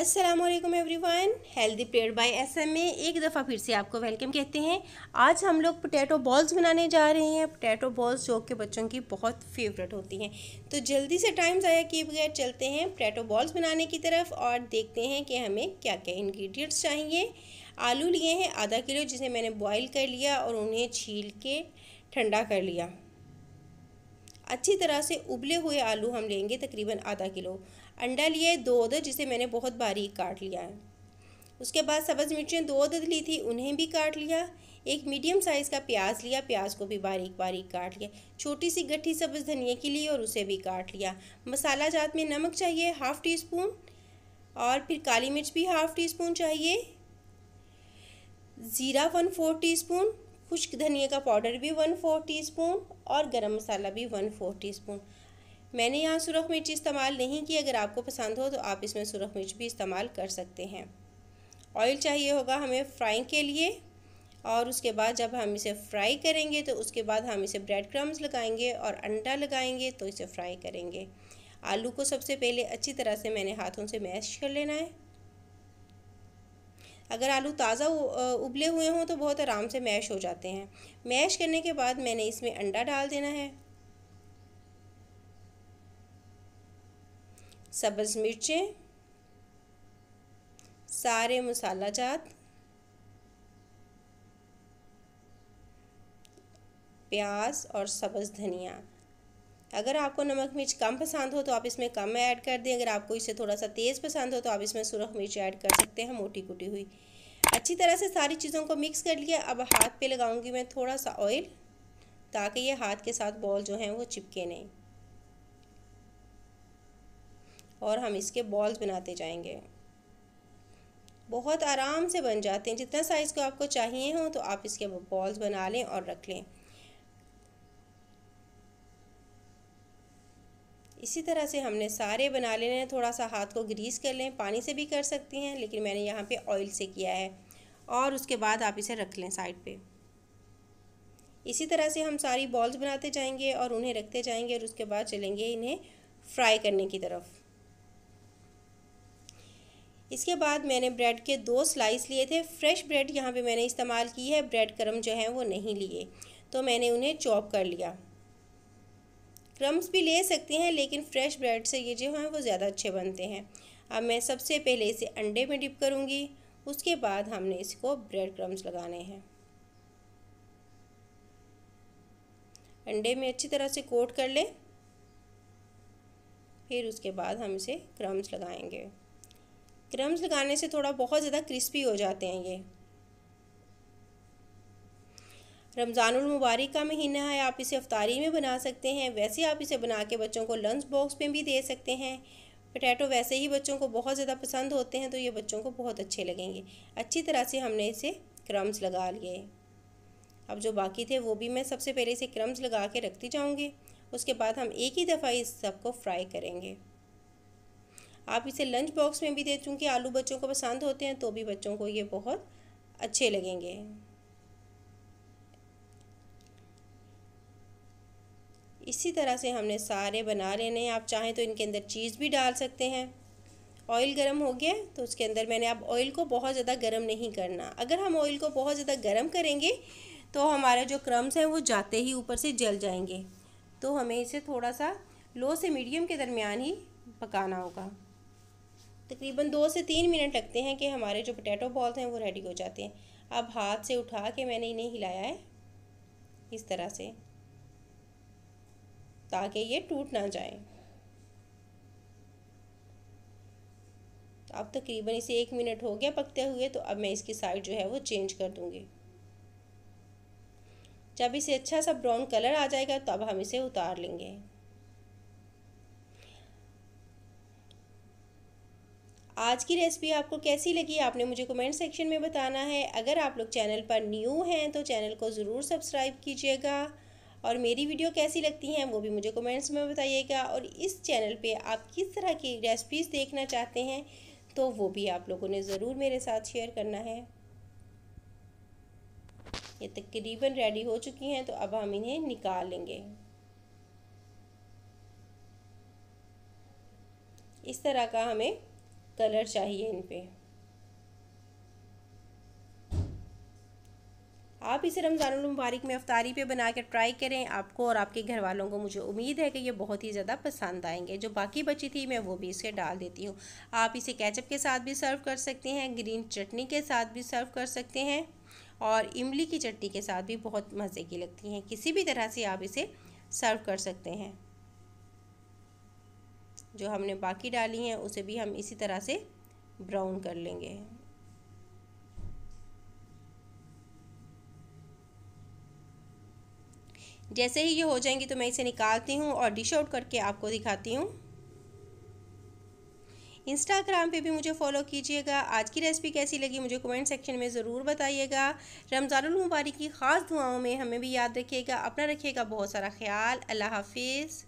अस्सलाम वालेकुम everyone healthy player by M में एक दफ़ा फिर से आपको वेलकम कहते हैं आज हम लोग पोटैटो बॉल्स बनाने जा रहे हैं पोटैटो बॉल्स जो कि बच्चों की बहुत फेवरेट होती हैं तो जल्दी से टाइम ज़ाया किए बगैर चलते हैं पोटैटो बॉल्स बनाने की तरफ और देखते हैं कि हमें क्या क्या इन्ग्रीडियंट्स चाहिए आलू लिए हैं आधा किलो जिसे मैंने बॉयल कर लिया और उन्हें छील के ठंडा कर लिया अच्छी तरह से उबले हुए आलू हम लेंगे तकरीबन आधा किलो अंडा लिए दो अदद जिसे मैंने बहुत बारीक काट लिया है उसके बाद सब्ज़ मिर्चें दो अदद ली थी उन्हें भी काट लिया एक मीडियम साइज़ का प्याज लिया प्याज को भी बारीक बारीक काट लिया छोटी सी गट्ठी सब्ज़ धनिया की ली और उसे भी काट लिया मसाला जात में नमक चाहिए हाफ़ टी स्पून और फिर काली मिर्च भी हाफ़ टी स्पून चाहिए ज़ीरा वन फोर टी स्पून खुश्क धनिया का पाउडर भी वन फोर टी स्पून और गरम मसाला भी वन फोर टी स्पून मैंने यहाँ सुरख मिर्च इस्तेमाल नहीं की अगर आपको पसंद हो तो आप इसमें सुरख मिर्च भी इस्तेमाल कर सकते हैं ऑयल चाहिए होगा हमें फ्राइंग के लिए और उसके बाद जब हम इसे फ्राई करेंगे तो उसके बाद हम इसे ब्रेड क्रम्स लगाएंगे और अंडा लगाएंगे तो इसे फ्राई करेंगे आलू को सबसे पहले अच्छी तरह से मैंने हाथों से मैश कर लेना है अगर आलू ताज़ा उबले हुए हों तो बहुत आराम से मैश हो जाते हैं मैश करने के बाद मैंने इसमें अंडा डाल देना है सब्ज़ मिर्चें सारे मसाला जात प्याज और सब्ज़ धनिया अगर आपको नमक मिर्च कम पसंद हो तो आप इसमें कम ऐड कर दें अगर आपको इसे थोड़ा सा तेज़ पसंद हो तो आप इसमें सुरख मिर्च ऐड कर सकते हैं मोटी कुटी हुई अच्छी तरह से सारी चीज़ों को मिक्स कर लिया अब हाथ पे लगाऊंगी मैं थोड़ा सा ऑयल ताकि ये हाथ के साथ बॉल जो हैं वो चिपके नहीं और हम इसके बॉल्स बनाते जाएंगे बहुत आराम से बन जाते हैं जितना साइज़ को आपको चाहिए हो तो आप इसके बॉल्स बना लें और रख लें इसी तरह से हमने सारे बना लेने हैं थोड़ा सा हाथ को ग्रीस कर लें पानी से भी कर सकती हैं लेकिन मैंने यहाँ पे ऑयल से किया है और उसके बाद आप इसे रख लें साइड पे इसी तरह से हम सारी बॉल्स बनाते जाएंगे और उन्हें रखते जाएंगे और उसके बाद चलेंगे इन्हें फ्राई करने की तरफ इसके बाद मैंने ब्रेड के दो स्लाइस लिए थे फ्रेश ब्रेड यहाँ पे मैंने इस्तेमाल की है ब्रेड क्रम जो है वो नहीं लिए तो मैंने उन्हें चॉप कर लिया क्रम्स भी ले सकते हैं लेकिन फ्रेश ब्रेड से ये जो हैं वो ज़्यादा अच्छे बनते हैं अब मैं सबसे पहले इसे अंडे में डिप करूँगी उसके बाद हमने इसको ब्रेड क्रम्स लगाने हैं अंडे में अच्छी तरह से कोट कर लें फिर उसके बाद हम इसे क्रम्स लगाएंगे क्रम्स लगाने से थोड़ा बहुत ज़्यादा क्रिस्पी हो जाते हैं ये रमज़ानुल मुबारक का महीना है आप इसे अफ्तारी में बना सकते हैं वैसे आप इसे बना के बच्चों को लंच बॉक्स में भी दे सकते हैं पटैटो वैसे ही बच्चों को बहुत ज़्यादा पसंद होते हैं तो ये बच्चों को बहुत अच्छे लगेंगे अच्छी तरह से हमने इसे क्रम्स लगा लिए अब जो बाकी थे वो भी मैं सबसे पहले इसे क्रम्स लगा के रखती जाऊँगी उसके बाद हम एक ही दफ़ा इस सबको फ्राई करेंगे आप इसे लंच बॉक्स में भी दे चूँकि आलू बच्चों को पसंद होते हैं तो भी बच्चों को ये बहुत अच्छे लगेंगे इसी तरह से हमने सारे बना लेने हैं आप चाहें तो इनके अंदर चीज़ भी डाल सकते हैं ऑयल गर्म हो गया तो उसके अंदर मैंने आप ऑयल को बहुत ज़्यादा गर्म नहीं करना अगर हम ऑयल को बहुत ज़्यादा गर्म करेंगे तो हमारे जो क्रम्स हैं वो जाते ही ऊपर से जल जाएंगे तो हमें इसे थोड़ा सा लो से मीडियम के दरमियान ही पकाना होगा तकरीबन दो से तीन मिनट लगते हैं कि हमारे जो पोटैटो बॉल्स हैं वो रेडी हो जाते हैं अब हाथ से उठा के मैंने इन्हें हिलाया है इस तरह से ताकि ये टूट ना जाए अब तकरीबन इसे एक मिनट हो गया पकते हुए तो अब मैं इसकी साइड जो है वो चेंज कर दूँगी जब इसे अच्छा सा ब्राउन कलर आ जाएगा तब हम इसे उतार लेंगे आज की रेसिपी आपको कैसी लगी आपने मुझे कमेंट सेक्शन में बताना है अगर आप लोग चैनल पर न्यू हैं तो चैनल को ज़रूर सब्सक्राइब कीजिएगा और मेरी वीडियो कैसी लगती हैं वो भी मुझे कमेंट्स में बताइएगा और इस चैनल पे आप किस तरह की रेसिपीज़ देखना चाहते हैं तो वो भी आप लोगों ने ज़रूर मेरे साथ शेयर करना है ये तकरीबन रेडी हो चुकी हैं तो अब हम इन्हें निकाल लेंगे इस तरह का हमें कलर चाहिए इन पर आप इसे रमज़ान मुबारक में अफ्तारी पे बना कर ट्राई करें आपको और आपके घर वालों को मुझे उम्मीद है कि ये बहुत ही ज़्यादा पसंद आएंगे जो बाकी बची थी मैं वो भी इसे डाल देती हूँ आप इसे कैचअप के साथ भी सर्व कर सकते हैं ग्रीन चटनी के साथ भी सर्व कर सकते हैं और इमली की चटनी के साथ भी बहुत मज़े की लगती हैं किसी भी तरह से आप इसे सर्व कर सकते हैं जो हमने बाकी डाली हैं उसे भी हम इसी तरह से ब्राउन कर लेंगे जैसे ही ये हो जाएंगी तो मैं इसे निकालती हूँ और डिश आउट करके आपको दिखाती हूँ इंस्टाग्राम पे भी मुझे फॉलो कीजिएगा आज की रेसिपी कैसी लगी मुझे कमेंट सेक्शन में ज़रूर बताइएगा रमज़ानुल मुबारक की ख़ास दुआओं में हमें भी याद रखिएगा अपना रखिएगा बहुत सारा ख्याल अल्लाह हाफिज़